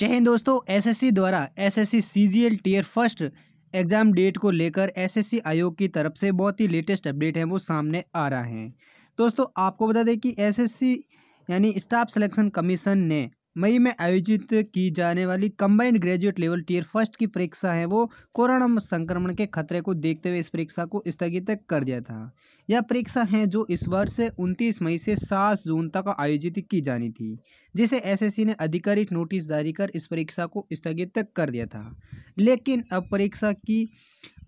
जय हिंद दोस्तों एसएससी द्वारा SSC CGL tier first exam date को लेकर एसएससी आयोग की तरफ से बहुत ही लेटेस्ट अपडेट है वो सामने आ रहा है दोस्तों आपको बता दें कि एसएससी यानी स्टाफ सिलेक्शन कमीशन ने मई में आयोजित की जाने वाली combined graduate level tier first की परीक्षा है वो कोरोना संक्रमण के खतरे को देखते हुए इस परीक्षा को स्थगित कर दिया था यह परीक्षा है जो इस वर्ष उनतीस मई से सात जून तक आयोजित की जानी थी जिसे एसएससी ने आधिकारिक नोटिस जारी कर इस परीक्षा को स्थगित कर दिया था लेकिन अब परीक्षा की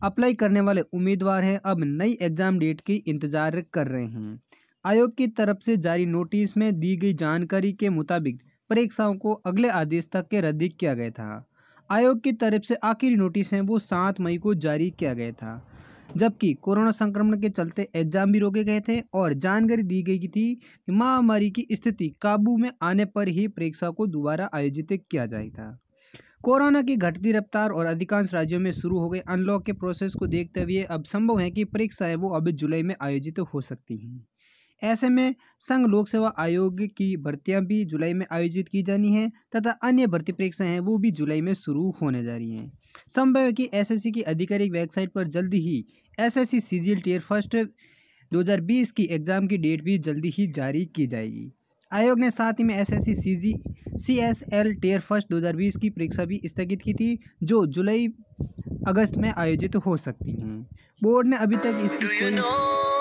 अप्लाई करने वाले उम्मीदवार हैं अब नई एग्जाम डेट की इंतजार कर रहे हैं आयोग की तरफ से जारी नोटिस में दी गई जानकारी के मुताबिक परीक्षाओं को अगले आदेश तक के रद्द किया गया था आयोग की तरफ से आखिरी नोटिस है वो सात मई को जारी किया गया था जबकि कोरोना संक्रमण के चलते एग्जाम भी रोके गए थे और जानकारी दी गई थी कि महामारी की स्थिति काबू में आने पर ही परीक्षा को दोबारा आयोजित किया जाएगा कोरोना की घटती रफ्तार और अधिकांश राज्यों में शुरू हो गए अनलॉक के प्रोसेस को देखते हुए अब संभव है कि परीक्षाएं वो अभी जुलाई में आयोजित हो सकती हैं ऐसे में संघ लोक सेवा आयोग की भर्तियां भी जुलाई में आयोजित की जानी हैं तथा अन्य भर्ती परीक्षाएं हैं वो भी जुलाई में शुरू होने जा रही हैं संभव है कि एसएससी की आधिकारिक वेबसाइट पर जल्द ही एसएससी सीजीएल टीयर फर्स्ट 2020 की एग्ज़ाम की डेट भी जल्दी ही जारी की जाएगी आयोग ने साथ ही में S S C C S L tier first दो की परीक्षा भी स्थगित की थी जो जुलाई अगस्त में आयोजित हो सकती हैं बोर्ड ने अभी तक um, इसकी कोई